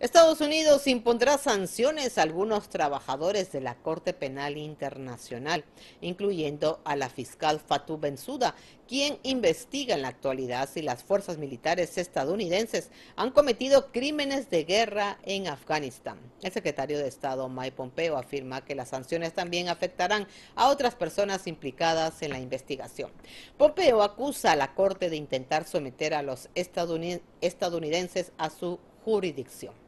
Estados Unidos impondrá sanciones a algunos trabajadores de la Corte Penal Internacional, incluyendo a la fiscal Fatou Bensouda, quien investiga en la actualidad si las fuerzas militares estadounidenses han cometido crímenes de guerra en Afganistán. El secretario de Estado Mike Pompeo afirma que las sanciones también afectarán a otras personas implicadas en la investigación. Pompeo acusa a la Corte de intentar someter a los estadounidenses a su jurisdicción.